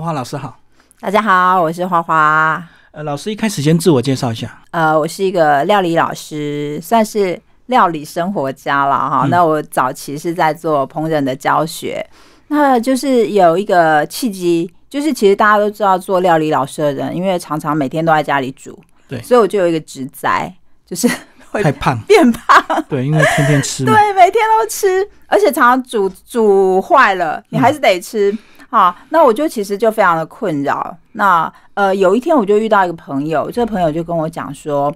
花花老师好，大家好，我是花花。呃，老师一开始先自我介绍一下。呃，我是一个料理老师，算是料理生活家了哈。那我早期是在做烹饪的教学，那就是有一个契机，就是其实大家都知道，做料理老师的人，因为常常每天都在家里煮，对，所以我就有一个职灾，就是 太胖 变胖。对，因为天天吃，对，每天都吃，而且常常煮煮坏了，你还是得吃。好，那我就其实就非常的困扰。那呃，有一天我就遇到一个朋友，这个朋友就跟我讲说：“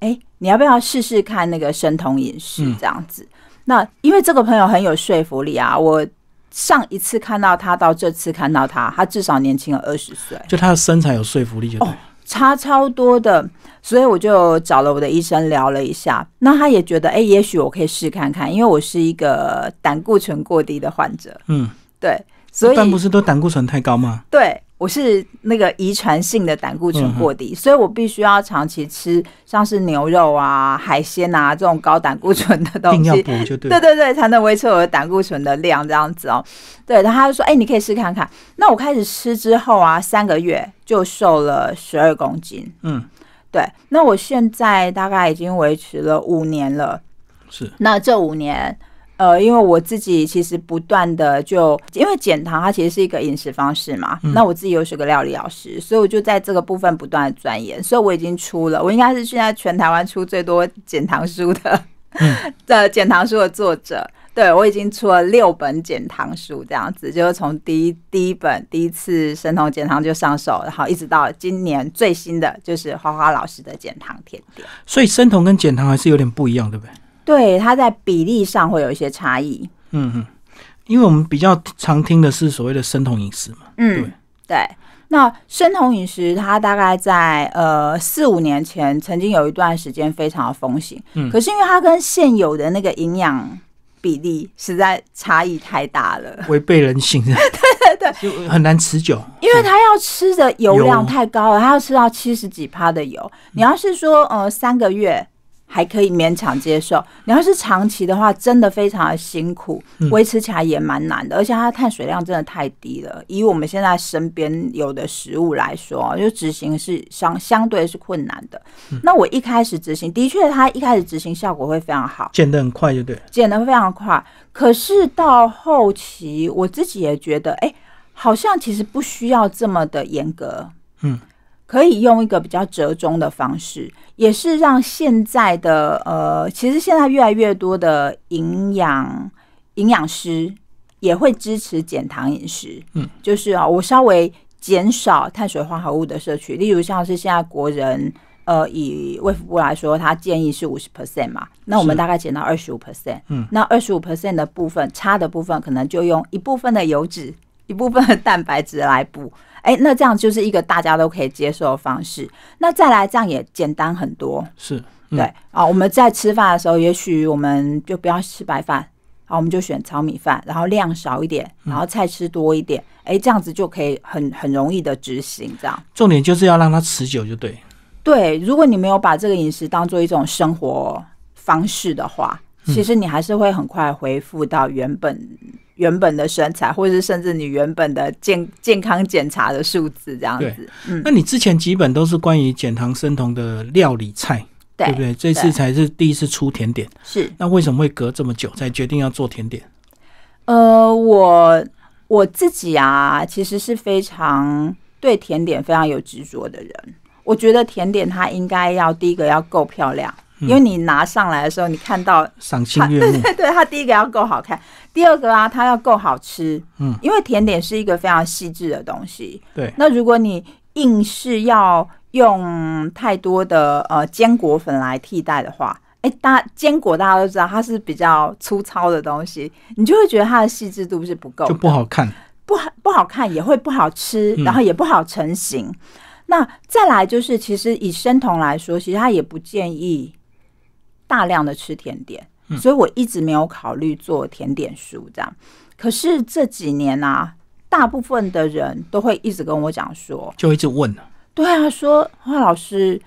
哎，你要不要试试看那个生酮饮食这样子？”那因为这个朋友很有说服力啊，我上一次看到他到这次看到他，他至少年轻了二十岁，就他的身材有说服力，就差超多的。所以我就找了我的医生聊了一下，那他也觉得：“哎，也许我可以试看看，因为我是一个胆固醇过低的患者。”嗯，对。所以不是都胆固醇太高吗？对，我是那个遗传性的胆固醇过低，所以我必须要长期吃像是牛肉啊、海鲜啊这种高胆固醇的东西，对对对，才能维持我的胆固醇的量这样子哦。对，然后他就说，哎，你可以试看看。那我开始吃之后啊，三个月就瘦了十二公斤。嗯，对。那我现在大概已经维持了五年了，是。那这五年。呃，因为我自己其实不断的就，因为减糖它其实是一个饮食方式嘛，那我自己又是个料理老师，所以我就在这个部分不断的钻研，所以我已经出了，我应该是现在全台湾出最多减糖书的，的减糖书的作者，对我已经出了六本减糖书，这样子，就是从第一第一本第一次生酮减糖就上手，然后一直到今年最新的就是花花老师的减糖甜点，所以生酮跟减糖还是有点不一样，对不对？对，它在比例上会有一些差异。嗯嗯，因为我们比较常听的是所谓的生酮饮食嘛。嗯，对。那生酮饮食它大概在呃四五年前曾经有一段时间非常的风行。嗯。可是因为它跟现有的那个营养比例实在差异太大了，违背人性。对对对，就很难持久。因为它要吃的油量太高了，它要吃到七十几趴的油。你要是说呃三个月。还可以勉强接受，你要是长期的话，真的非常的辛苦，维持起来也蛮难的，而且它的碳水量真的太低了。以我们现在身边有的食物来说，就执行是相相对是困难的。那我一开始执行，的确，它一开始执行效果会非常好，减得很快，就对，减得非常快。可是到后期，我自己也觉得，哎，好像其实不需要这么的严格，嗯。可以用一个比较折中的方式，也是让现在的呃，其实现在越来越多的营养营养师也会支持减糖饮食。嗯，就是啊，我稍微减少碳水化合物的摄取，例如像是现在国人呃，以卫福部来说，他建议是五十 percent 嘛，那我们大概减到二十五 percent。嗯，那二十五 percent 的部分差的部分，可能就用一部分的油脂、一部分的蛋白质来补。哎，那这样就是一个大家都可以接受的方式。那再来，这样也简单很多。是，对啊。我们在吃饭的时候，也许我们就不要吃白饭，啊，我们就选炒米饭，然后量少一点，然后菜吃多一点。哎，这样子就可以很很容易的执行。这样，重点就是要让它持久，就对。对，如果你没有把这个饮食当做一种生活方式的话，其实你还是会很快恢复到原本。原本的身材，或者是甚至你原本的健健康检查的数字这样子。嗯，那你之前几本都是关于减糖生酮的料理菜，对不对？这次才是第一次出甜点。是。那为什么会隔这么久才决定要做甜点？呃，我我自己啊，其实是非常对甜点非常有执着的人。我觉得甜点它应该要第一个要够漂亮。因为你拿上来的时候，你看到赏心悦对 对对，它第一个要够好看，第二个啊，它要够好吃。嗯，因为甜点是一个非常细致的东西。对，那如果你硬是要用太多的呃坚果粉来替代的话，哎，大坚果大家都知道它是比较粗糙的东西，你就会觉得它的细致度是不够，就不好看，不好不好看也会不好吃，然后也不好成型。那再来就是，其实以生酮来说，其实它也不建议。大量的吃甜点，所以我一直没有考虑做甜点书这样。可是这几年呢，大部分的人都会一直跟我讲说，就一直问对啊，说花老师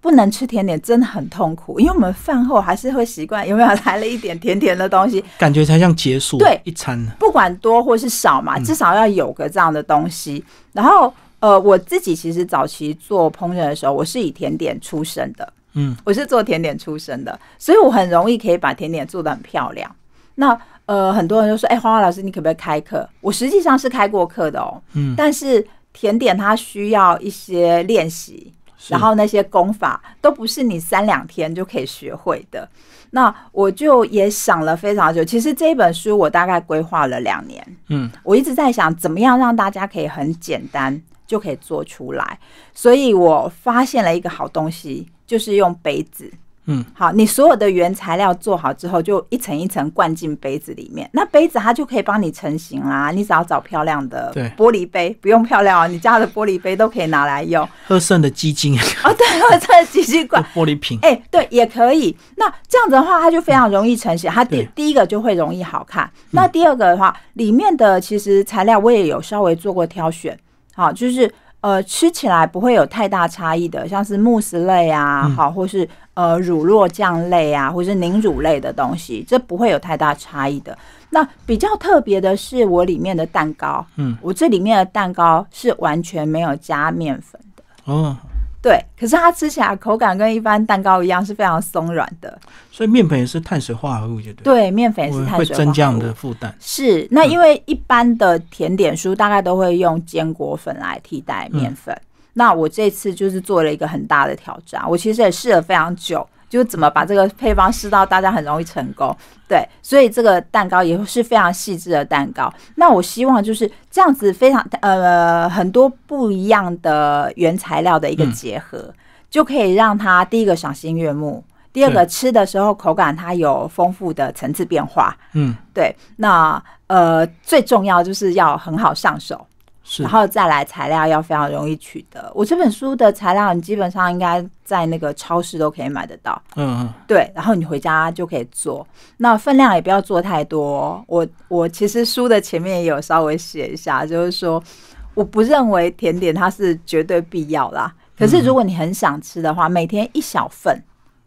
不能吃甜点，真的很痛苦。因为我们饭后还是会习惯，有没有来了一点甜甜的东西，感觉才像结束。对，一餐不管多或是少嘛，至少要有个这样的东西。然后呃，我自己其实早期做烹饪的时候，我是以甜点出身的。嗯，我是做甜点出身的，所以我很容易可以把甜点做的很漂亮。那呃，很多人就说：“哎，花花老师，你可不可以开课？”我实际上是开过课的哦。嗯，但是甜点它需要一些练习，然后那些功法都不是你三两天就可以学会的。那我就也想了非常久。其实这一本书我大概规划了两年。嗯，我一直在想怎么样让大家可以很简单就可以做出来。所以我发现了一个好东西。就是用杯子，嗯，好，你所有的原材料做好之后，就一层一层灌进杯子里面，那杯子它就可以帮你成型啦。你只要找漂亮的玻璃杯，不用漂亮哦，你家的玻璃杯都可以拿来用。喝剩的鸡精，哦，对，喝剩的鸡精 罐，玻璃瓶，哎，对，也可以。那这样子的话，它就非常容易成型。它第第一个就会容易好看。那第二个的话，里面的其实材料我也有稍微做过挑选，好，就是。呃，吃起来不会有太大差异的，像是慕斯类啊，好，或是呃乳酪酱类啊，或是凝乳类的东西，这不会有太大差异的。那比较特别的是，我里面的蛋糕，嗯，我这里面的蛋糕是完全没有加面粉的。哦。对，可是它吃起来口感跟一般蛋糕一样，是非常松软的。所以面粉也是碳水化合物，对面粉也是碳水化合物。会增加的负担。是，那因为一般的甜点酥大概都会用坚果粉来替代面粉。那我这次就是做了一个很大的挑战，我其实也试了非常久。就怎么把这个配方试到大家很容易成功，对，所以这个蛋糕也是非常细致的蛋糕。那我希望就是这样子，非常呃很多不一样的原材料的一个结合，就可以让它第一个赏心悦目，第二个吃的时候口感它有丰富的层次变化，嗯，对。那呃最重要就是要很好上手。然后再来材料要非常容易取得，我这本书的材料你基本上应该在那个超市都可以买得到。嗯嗯，对，然后你回家就可以做，那分量也不要做太多。我我其实书的前面也有稍微写一下，就是说我不认为甜点它是绝对必要啦，可是如果你很想吃的话，每天一小份。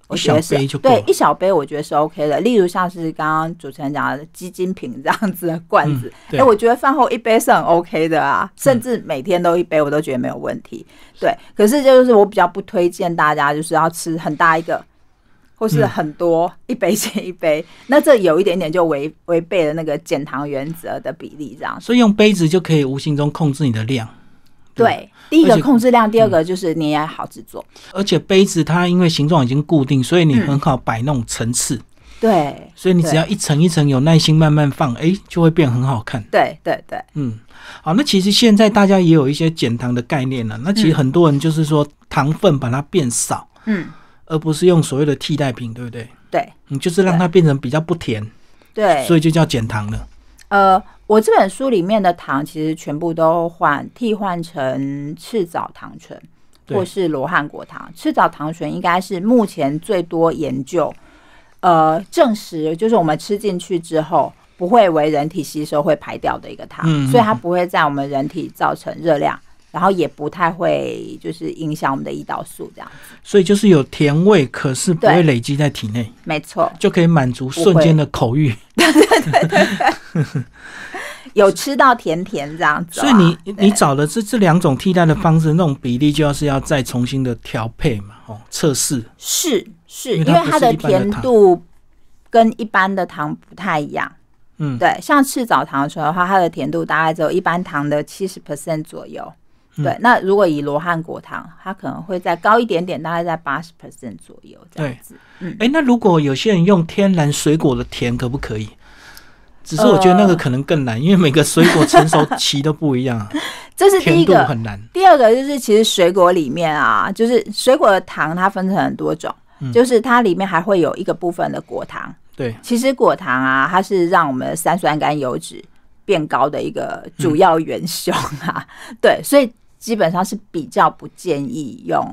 我觉得是对一小杯，我觉得是 OK 的。例如像是刚刚主持人讲的基金瓶这样子的罐子，哎，我觉得饭后一杯是很 OK 的啊，甚至每天都一杯我都觉得没有问题。对，可是就是我比较不推荐大家就是要吃很大一个，或是很多一杯接一杯，那这有一点点就违违背了那个减糖原则的比例这样，所以用杯子就可以无形中控制你的量。对，第一个控制量，第二个就是你也好制作。而且杯子它因为形状已经固定，所以你很好摆弄层次。对，所以你只要一层一层有耐心慢慢放，哎，就会变很好看。对对对，嗯，好，那其实现在大家也有一些减糖的概念了。那其实很多人就是说糖分把它变少，嗯，而不是用所谓的替代品，对不对？对，你就是让它变成比较不甜。对，所以就叫减糖了。呃。我这本书里面的糖其实全部都换替换成赤藻糖醇，或是罗汉果糖。赤藻糖醇应该是目前最多研究，呃，证实就是我们吃进去之后不会为人体吸收，会排掉的一个糖，所以它不会在我们人体造成热量。然后也不太会，就是影响我们的胰岛素这样子。所以就是有甜味，可是不会累积在体内，没错，就可以满足瞬间的口欲。有吃到甜甜这样子。所以你你找的这这两种替代的方式，那种比例就要是要再重新的调配嘛，哦，测试是是因为它的甜度跟一般的糖不太一样。嗯，对，像赤枣糖醇的话，它的甜度大概只有一般糖的七十 percent 左右。对，那如果以罗汉果糖，它可能会在高一点点，大概在八十 percent 左右这样子。嗯，哎，那如果有些人用天然水果的甜，可不可以？只是我觉得那个可能更难，因为每个水果成熟期都不一样。这是第一个很难。第二个就是，其实水果里面啊，就是水果的糖，它分成很多种，就是它里面还会有一个部分的果糖。对，其实果糖啊，它是让我们三酸甘油脂变高的一个主要元凶啊。对，所以。基本上是比较不建议用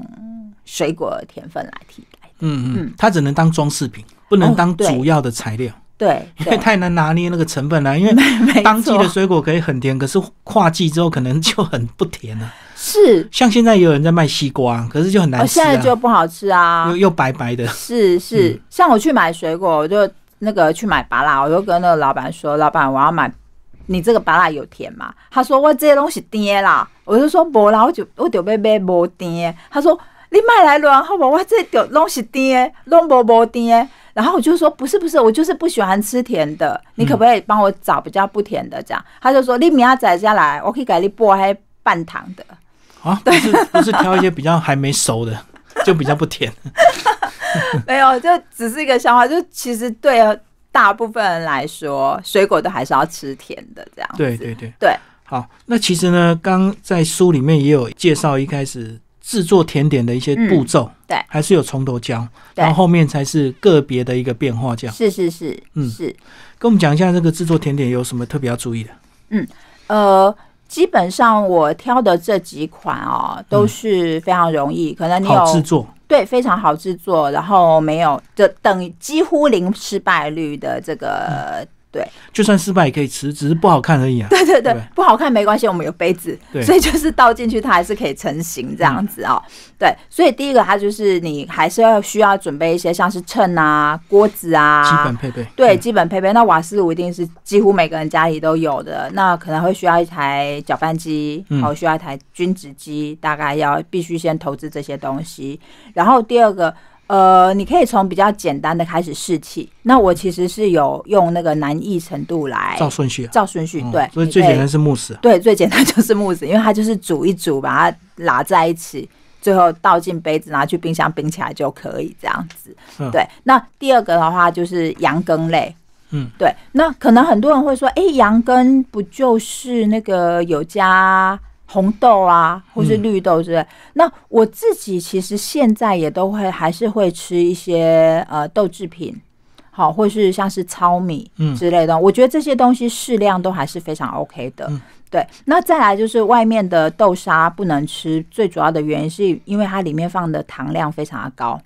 水果的甜分来替代。嗯嗯，它只能当装饰品，不能当主要的材料。对，因为太难拿捏那个成分了。因为当季的水果可以很甜，可是跨季之后可能就很不甜了。是，像现在有人在卖西瓜，可是就很难吃，现在就不好吃啊，又又白白的。是是，像我去买水果，我就那个去买芭拉，我就跟那个老板说：“老板，我要买，你这个芭拉有甜吗？”他说：“我这些东西甜了。”我就说无啦，我就我就要买无甜的。他说你买来了好？我这就拢是甜的，拢无无甜。然后我就说不是不是，我就是不喜欢吃甜的。你可不可以帮我找比较不甜的这样？他就说你明仔下来，我可以给你剥还半糖的。啊，但是不是挑一些比较还没熟的，就比较不甜。没有，就只是一个笑话。就其实对大部分人来说，水果都还是要吃甜的这样。对对对对。好，那其实呢，刚在书里面也有介绍，一开始制作甜点的一些步骤，对，还是有从头教，然后后面才是个别的一个变化样。是是是，嗯，是，跟我们讲一下这个制作甜点有什么特别要注意的？嗯，呃，基本上我挑的这几款哦，都是非常容易，可能你有制作，对，非常好制作，然后没有就等几乎零失败率的这个。对，就算失败也可以吃，只是不好看而已啊。对对对，不好看没关系，我们有杯子，所以就是倒进去它还是可以成型这样子哦。对，所以第一个它就是你还是要需要准备一些，像是秤啊、锅子啊，基本配备。对，基本配备。那瓦斯炉一定是几乎每个人家里都有的，那可能会需要一台搅拌机，然后需要一台均值机，大概要必须先投资这些东西。然后第二个。呃，你可以从比较简单的开始试起。那我其实是有用那个难易程度来，照顺序，照顺序，对。所以最简单是慕斯，对，最简单就是慕斯，因为它就是煮一煮，把它拉在一起，最后倒进杯子，拿去冰箱冰起来就可以这样子。对。那第二个的话就是羊羹类，嗯，对。那可能很多人会说，哎，羊羹不就是那个有加？红豆啊，或是绿豆之类，那我自己其实现在也都会，还是会吃一些呃豆制品，好，或是像是糙米之类的，我觉得这些东西适量都还是非常 OK 的。对，那再来就是外面的豆沙不能吃，最主要的原因是因为它里面放的糖量非常的高，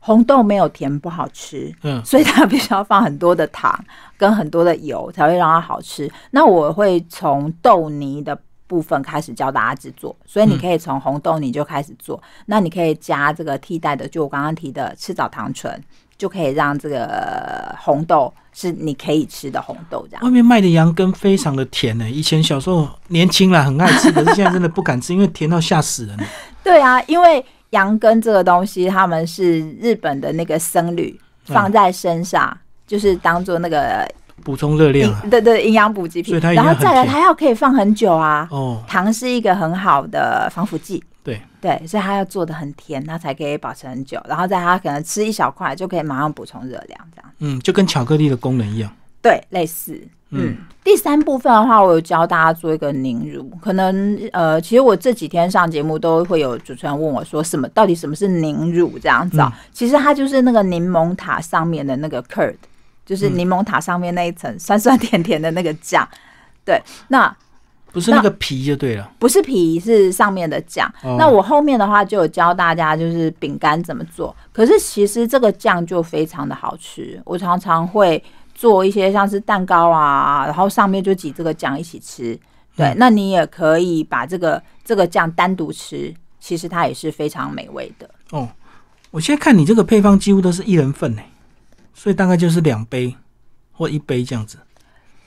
红豆没有甜不好吃，嗯，所以它必须要放很多的糖跟很多的油才会让它好吃。那我会从豆泥的。部分开始教大家制作，所以你可以从红豆你就开始做。那你可以加这个替代的，就我刚刚提的赤藻糖醇，就可以让这个红豆是你可以吃的红豆。这样，外面卖的羊羹非常的甜呢。以前小时候年轻了很爱吃，可是现在真的不敢吃，因为甜到吓死人。对啊，因为羊羹这个东西，他们是日本的那个僧侣放在身上，就是当做那个。补充热量，对对，营养补给品。所以它然后再来，它要可以放很久啊。哦，糖是一个很好的防腐剂。对对，所以它要做的很甜，它才可以保持很久。然后在它可能吃一小块就可以马上补充热量，这样嗯，就跟巧克力的功能一样。对，类似。嗯，第三部分的话，我有教大家做一个凝乳。可能呃，其实我这几天上节目都会有主持人问我说，什么到底什么是凝乳这样子啊？其实它就是那个柠檬塔上面的那个 curd。就是柠檬塔上面那一层酸酸甜甜的那个酱，对，那不是那个皮就对了，不是皮，是上面的酱。那我后面的话就有教大家，就是饼干怎么做。可是其实这个酱就非常的好吃，我常常会做一些像是蛋糕啊，然后上面就挤这个酱一起吃。对，那你也可以把这个这个酱单独吃，其实它也是非常美味的。哦，我现在看你这个配方几乎都是一人份哎。所以大概就是两杯，或一杯这样子。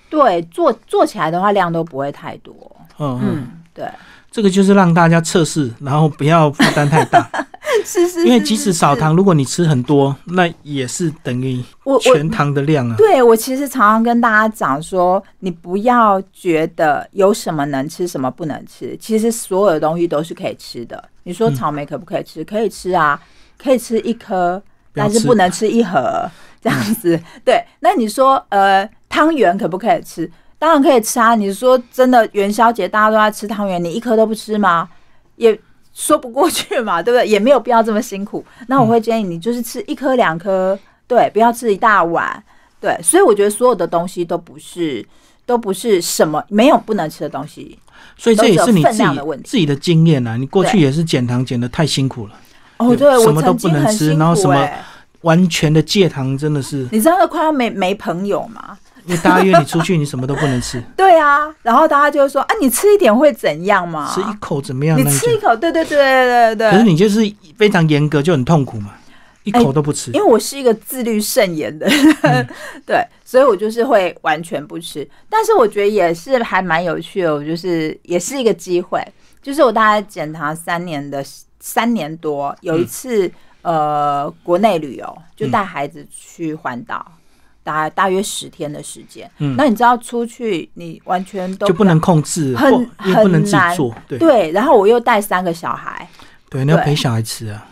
对，做做起来的话量都不会太多。嗯嗯，对。这个就是让大家测试，然后不要负担太大。是是。因为即使少糖，如果你吃很多，那也是等于全糖的量啊。对，我其实常常跟大家讲说，你不要觉得有什么能吃，什么不能吃。其实所有东西都是可以吃的。你说草莓可不可以吃？可以吃啊，可以吃一颗，但是不能吃一盒。这样子，对，那你说，呃，汤圆可不可以吃？当然可以吃啊！你说真的，元宵节大家都在吃汤圆，你一颗都不吃吗？也说不过去嘛，对不对？也没有必要这么辛苦。那我会建议你，就是吃一颗两颗，对，不要吃一大碗，对。所以我觉得所有的东西都不是，都不是什么没有不能吃的东西。所以这也是你自己的问题自己的经验啊！你过去也是减糖减的太辛苦了，哦对，我什么都不能吃，然后什么。完全的戒糖真的是，你知道快要没没朋友吗？因为大家约你出去，你什么都不能吃。对啊，然后大家就会说：“啊，你吃一点会怎样嘛？吃一口怎么样？你吃一口，对对对对对。可是你就是非常严格，就很痛苦嘛，一口都不吃。因为我是一个自律甚严的，对，所以我就是会完全不吃。但是我觉得也是还蛮有趣的，我就是也是一个机会，就是我大概检查三年的三年多，有一次。呃，国内旅游就带孩子去环岛，大大约十天的时间。嗯，那你知道出去你完全就不能控制，很不能做。对对，然后我又带三个小孩，对，你要陪小孩吃啊。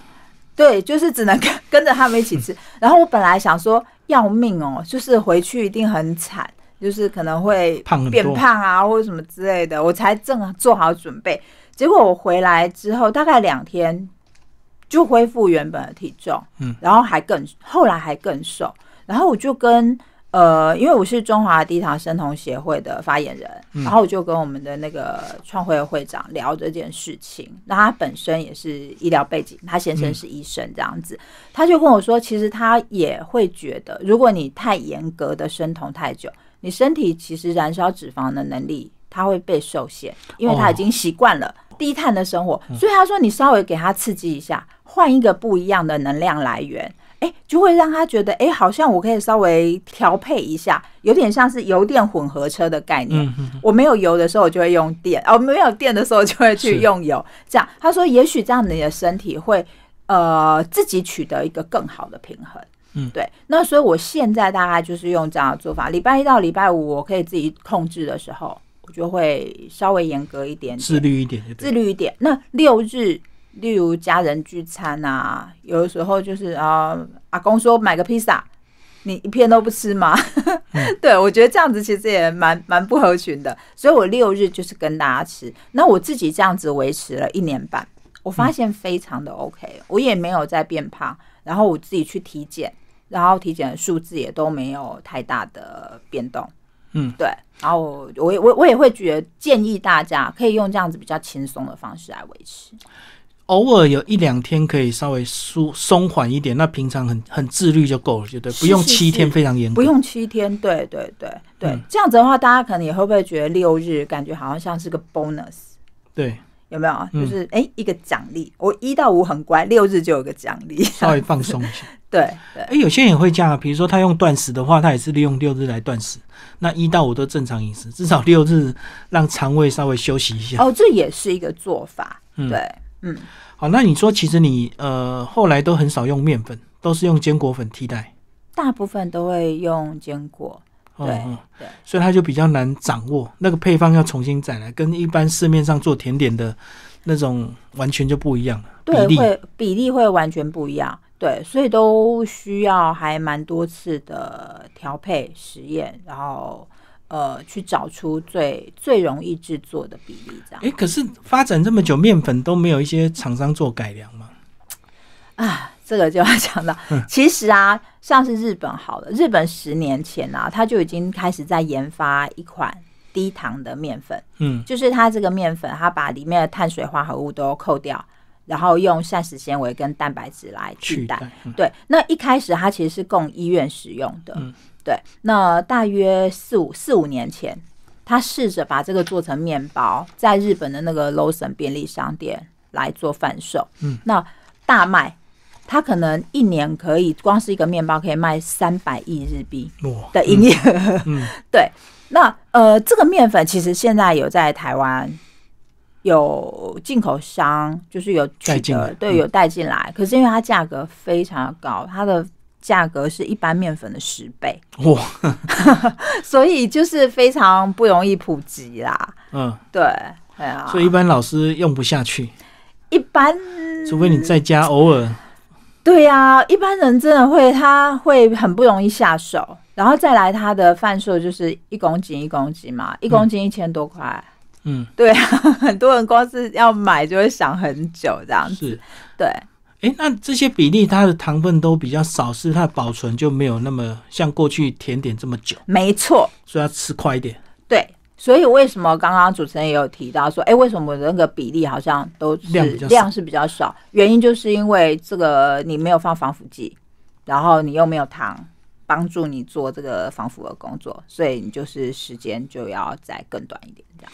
对，就是只能跟 跟着他们一起吃。然后我本来想说，要命哦，就是回去一定很惨，就是可能会胖变胖啊，或者什么之类的。我才正做好准备，结果我回来之后大概两天。就恢复原本的体重，嗯，然后还更后来还更瘦，然后我就跟呃，因为我是中华低糖生酮协会的发言人，然后我就跟我们的那个创会的会长聊这件事情，那他本身也是医疗背景，他先生是医生这样子，他就跟我说，其实他也会觉得，如果你太严格的生酮太久，你身体其实燃烧脂肪的能力。他会被受限，因为他已经习惯了低碳的生活，所以他说你稍微给他刺激一下，换一个不一样的能量来源，哎，就会让他觉得哎，好像我可以稍微调配一下，有点像是油电混合车的概念。嗯我没有油的时候，我就会用电；哦，没有电的时候，就会去用油。这样，他说也许这样你的身体会呃自己取得一个更好的平衡。嗯，对。那所以我现在大概就是用这样的做法，礼拜一到礼拜五我可以自己控制的时候。就会稍微严格一点，自律一点，自律一点。那六日，例如家人聚餐啊，有的时候就是啊，阿公说买个披萨，你一片都不吃吗？对我觉得这样子其实也蛮蛮不合群的，所以我六日就是跟大家吃。那我自己这样子维持了一年半，我发现非常的 OK，我也没有在变胖。然后我自己去体检，然后体检的数字也都没有太大的变动。嗯，对，然后我我我也会觉建议大家可以用这样子比较轻松的方式来维持，偶尔有一两天可以稍微舒松缓一点，那平常很很自律就够了，就对不用七天非常严，格，不用七天，对对对对，这样子的话，大家可能也会不会觉得六日感觉好像像是个 bonus，对。有没有啊？就是哎，一个奖励，我一到五很乖，六日就有个奖励，稍微放松一下。对 对，哎，有些人会这样啊，比如说他用断食的话，他也是利用六日来断食，那一到五都正常饮食，至少六日让肠胃稍微休息一下。哦，这也是一个做法。嗯，对，嗯。好，那你说其实你呃后来都很少用面粉，都是用坚果粉替代？大部分都会用坚果。对，所以它就比较难掌握，那个配方要重新再来，跟一般市面上做甜点的那种完全就不一样了。对，会比例会完全不一样，对，所以都需要还蛮多次的调配实验，然后呃去找出最最容易制作的比例这样。哎，可是发展这么久，面粉都没有一些厂商做改良吗？啊，这个就要讲到，其实啊，像是日本好了，日本十年前啊，他就已经开始在研发一款低糖的面粉，嗯，就是它这个面粉，它把里面的碳水化合物都扣掉，然后用膳食纤维跟蛋白质来取代，对。那一开始它其实是供医院使用的，对。那大约四五四五年前，他试着把这个做成面包，在日本的那个 l o s o n 便利商店来做贩售，嗯，那大卖。他可能一年可以光是一个面包可以卖三百亿日币的营业。嗯，对。那呃，这个面粉其实现在有在台湾有进口商，就是有取得，对，有带进来。可是因为它价格非常高，它的价格是一般面粉的十倍。哇！所以就是非常不容易普及啦。嗯，对。对啊，所以一般老师用不下去。一般，除非你在家偶尔。对呀，一般人真的会，他会很不容易下手，然后再来他的饭数就是一公斤一公斤嘛，一公斤一千多块，嗯，对啊，很多人光是要买就会想很久这样子，对。哎，那这些比例它的糖分都比较少，是它保存就没有那么像过去甜点这么久。没错，所以要吃快一点。所以为什么刚刚主持人也有提到说，哎，为什么那个比例好像都是量是比较少？原因就是因为这个你没有放防腐剂，然后你又没有糖帮助你做这个防腐的工作，所以你就是时间就要再更短一点这样。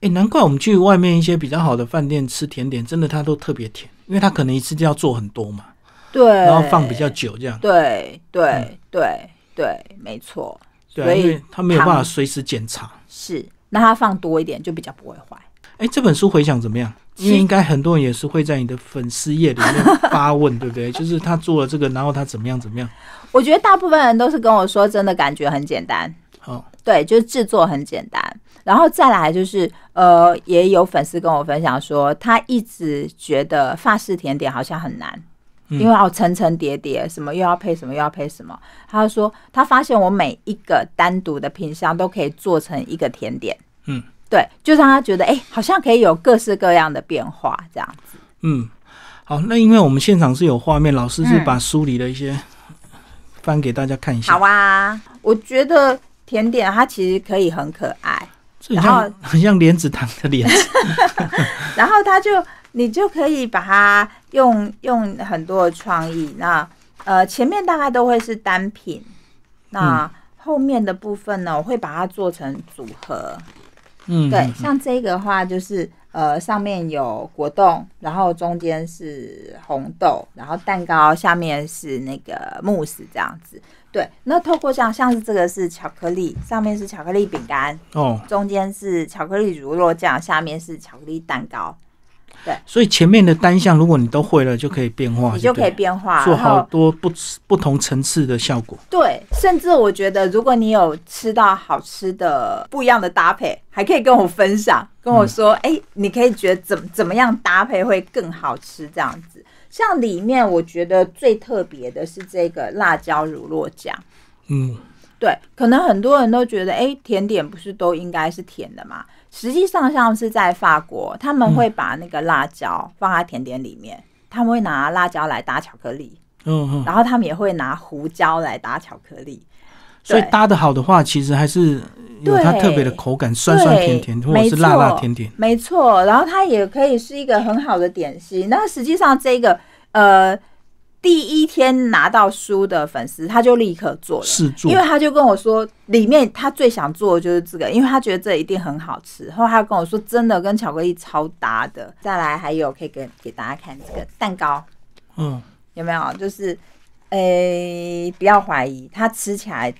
哎，难怪我们去外面一些比较好的饭店吃甜点，真的它都特别甜，因为它可能一次就要做很多嘛，对，然后放比较久这样。对对对对，没错。所以他没有办法随时检查。是，那他放多一点就比较不会坏。哎，这本书回想怎么样？为应该很多人也是会在你的粉丝页里面发问，对不对？就是他做了这个，然后他怎么样怎么样？我觉得大部分人都是跟我说，真的感觉很简单。好，对，就是制作很简单。然后再来就是，呃，也有粉丝跟我分享说，他一直觉得法式甜点好像很难。因为哦，层层叠叠，什么又要配什么，又要配什么。他就说他发现我每一个单独的品相都可以做成一个甜点。嗯，对，就让他觉得哎，好像可以有各式各样的变化这样子。嗯，好，那因为我们现场是有画面，老师是把书里的一些翻给大家看一下。好啊，我觉得甜点它其实可以很可爱，然后很像莲子糖的莲子，然后他就。你就可以把它用用很多的创意。那呃，前面大概都会是单品，那后面的部分呢，我会把它做成组合。嗯，对，像这个话就是呃，上面有果冻，然后中间是红豆，然后蛋糕下面是那个慕斯这样子。对，那透过像像是这个是巧克力，上面是巧克力饼干，哦，中间是巧克力乳酪酱，下面是巧克力蛋糕。对，所以前面的单项如果你都会了，就可以变化，你就可以变化，做好多不不同层次的效果。对，甚至我觉得，如果你有吃到好吃的不一样的搭配，还可以跟我分享，跟我说，哎，你可以觉得怎怎么样搭配会更好吃这样子。像里面我觉得最特别的是这个辣椒乳酪酱。嗯，对，可能很多人都觉得，哎，甜点不是都应该是甜的吗？实际上，像是在法国，他们会把那个辣椒放在甜点里面，他们会拿辣椒来搭巧克力，嗯，然后他们也会拿胡椒来搭巧克力。所以搭的好的话，其实还是有它特别的口感，酸酸甜甜，或者是辣辣甜甜，没错。然后它也可以是一个很好的点心。那实际上这个，呃。第一天拿到书的粉丝，他就立刻做了，因为他就跟我说，里面他最想做的就是这个，因为他觉得这一定很好吃。然后他跟我说，真的跟巧克力超搭的。再来还有可以给给大家看这个蛋糕，嗯，有没有？就是，诶，不要怀疑，它吃起来，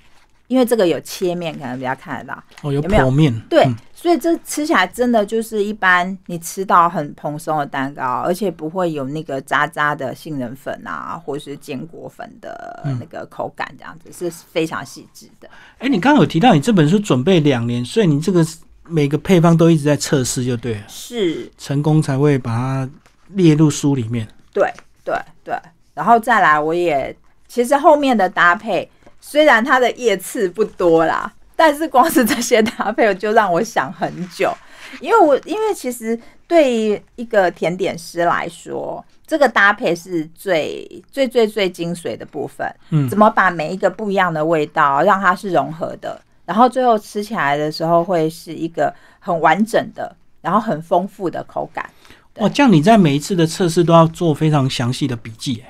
因为这个有切面，可能比较看得到。哦，有没面，对。所以这吃起来真的就是一般，你吃到很蓬松的蛋糕，而且不会有那个渣渣的杏仁粉啊，或是坚果粉的那个口感，这样子是非常细致的。哎，你刚刚有提到你这本书准备两年，所以你这个每个配方都一直在测试，就对了。是成功才会把它列入书里面。对对对，然后再来，我也其实后面的搭配，虽然它的叶次不多啦。但是光是这些搭配就让我想很久，因为我因为其实对于一个甜点师来说，这个搭配是最最最最精髓的部分。嗯，怎么把每一个不一样的味道让它是融合的，然后最后吃起来的时候会是一个很完整的，然后很丰富的口感。哇，这样你在每一次的测试都要做非常详细的笔记，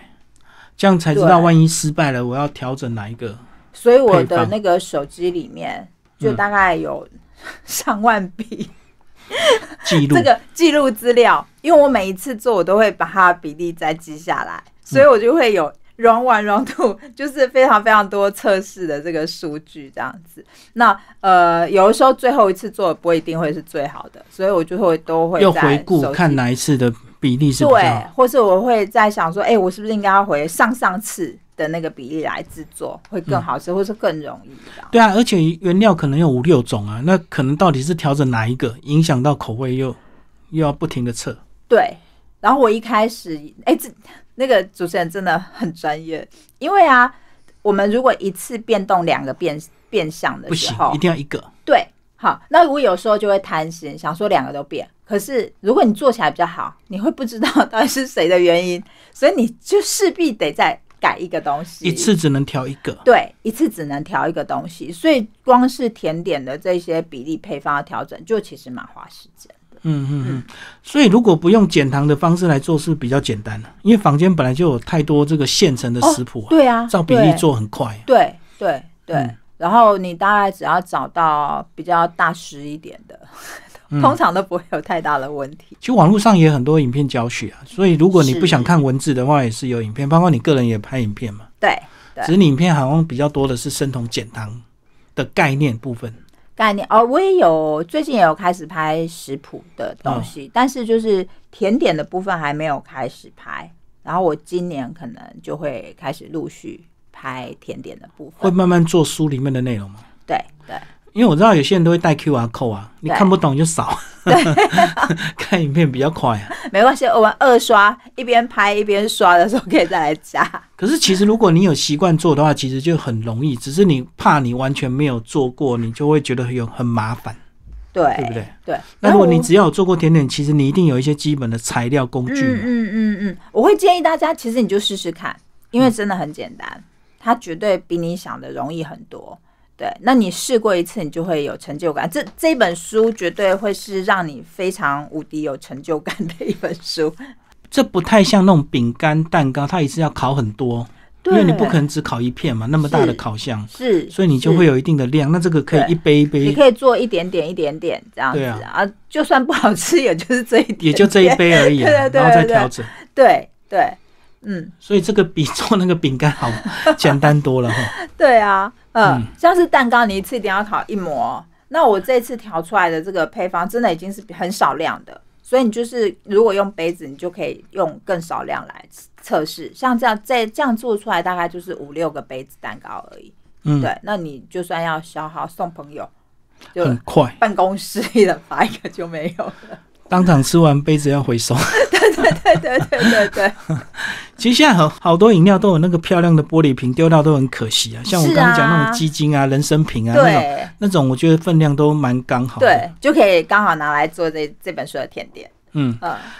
这样才知道万一失败了，我要调整哪一个。所以我的那个手机里面就大概有 上万笔 记录，这个记录资料，因为我每一次做，我都会把它比例再记下来，所以我就会有 run run one two，就是非常非常多测试的这个数据这样子。那呃，有的时候最后一次做不一定会是最好的，所以我就会都会又回顾看哪一次的比例是，对，或是我会在想说，哎，我是不是应该要回上上次？的那个比例来制作会更好吃，或是更容易对啊，而且原料可能有五六种啊，那可能到底是调整哪一个，影响到口味又又要不停的测。对，然后我一开始，哎，这那个主持人真的很专业，因为啊，我们如果一次变动两个变变相的时候，一定要一个。对，好，那我有时候就会贪心，想说两个都变，可是如果你做起来比较好，你会不知道 到底是谁的原因，所以你就势必得在。改一个东西，一次只能调一个。对，一次只能调一个东西，所以光是甜点的这些比例配方的调整，就其实蛮花时间的。嗯嗯嗯，所以如果不用减糖的方式来做，是比较简单的，因为房间本来就有太多这个现成的食谱，啊对啊，照比例做很快。对对对，然后你大概只要找到比较大师一点的。通常都不会有太大的问题。其实网络上也很多影片教学啊，所以如果你不想看文字的话，也是有影片。包括你个人也拍影片嘛？对。只是影片好像比较多的是生酮减糖的概念部分。概念哦，我也有最近也有开始拍食谱的东西，但是就是甜点的部分还没有开始拍。然后我今年可能就会开始陆续拍甜点的部分。会慢慢做书里面的内容吗？对对。因为我知道有些人都会带 Q R 扣啊，你看不懂就扫。对，看影片比较快啊，没关系。我玩二刷，一边拍一边刷的时候可以再来加。可是 其实如果你有习惯做的话，其实就很容易。只是你怕你完全没有做过，你就会觉得有很麻烦。对，对不对？对。那如果你只要有做过甜点，其实你一定有一些基本的材料工具。嗯嗯嗯嗯，我会建议大家，其实你就试试看，因为真的很简单，它绝对比你想的容易很多。对，那你试过一次，你就会有成就感。这这本书绝对会是让你非常无敌有成就感的一本书。这不太像那种饼干蛋糕，它一次要烤很多，因为你不可能只烤一片嘛，那么大的烤箱是，所以你就会有一定的量。那这个可以一杯一杯，你可以做一点点一点点这样子啊，就算不好吃，也就是这一也就这一杯而已，对对对，然后再调整，对对。嗯，所以这个比做那个饼干好 简单多了哈。对啊，嗯，像是蛋糕，你一次一定要烤一模。那我这次调出来的这个配方真的已经是很少量的，所以你就是如果用杯子，你就可以用更少量来测试。像这样这这样做出来大概就是五六个杯子蛋糕而已。嗯，对，那你就算要消耗送朋友，就很快办公室里的发一个就没有了。当场吃完，杯子要回收。对对对对对对对。其实现在好好多饮料都有那个漂亮的玻璃瓶，丢掉都很可惜啊。像我刚刚讲那种鸡精啊、人参瓶啊那种，那种我觉得分量都蛮刚好。对，就可以刚好拿来做这这本书的甜点。嗯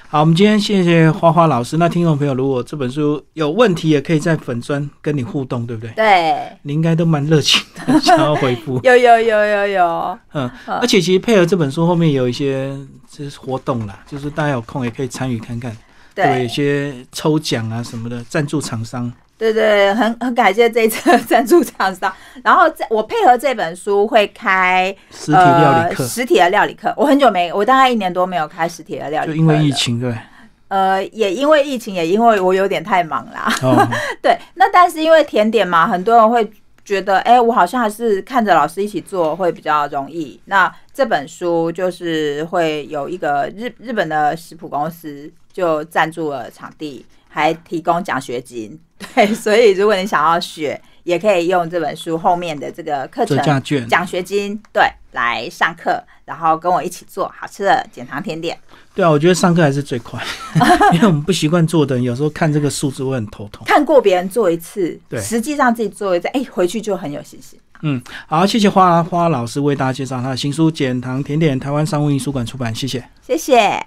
好，我们今天谢谢花花老师。那听众朋友，如果这本书有问题，也可以在粉砖跟你互动，对不对？对，你应该都蛮热情的，想要回复。有有有有有。嗯，而且其实配合这本书后面有一些就是活动啦，就是大家有空也可以参与看看，对，有些抽奖啊什么的，赞助厂商。对对，很很感谢这次赞助厂商。然后我配合这本书会开实体料理课。实体的料理课，我很久没，我大概一年多没有开实体的料理课就因为疫情，对。呃，也因为疫情，也因为我有点太忙啦。对，那但是因为甜点嘛，很多人会觉得，哎，我好像还是看着老师一起做会比较容易。那这本书就是会有一个日日本的食谱公司就赞助了场地。还提供奖学金，对，所以如果你想要学，也可以用这本书后面的这个课程、奖学金，对，来上课，然后跟我一起做好吃的减糖甜点。对啊，我觉得上课还是最快，因为我们不习惯做的，有时候看这个数字会很头痛。看过别人做一次，对，实际上自己做一次，哎，回去就很有信心。嗯，好，谢谢花花老师为大家介绍他的新书《减糖甜点》，台湾商务印书馆出版，谢谢。谢谢。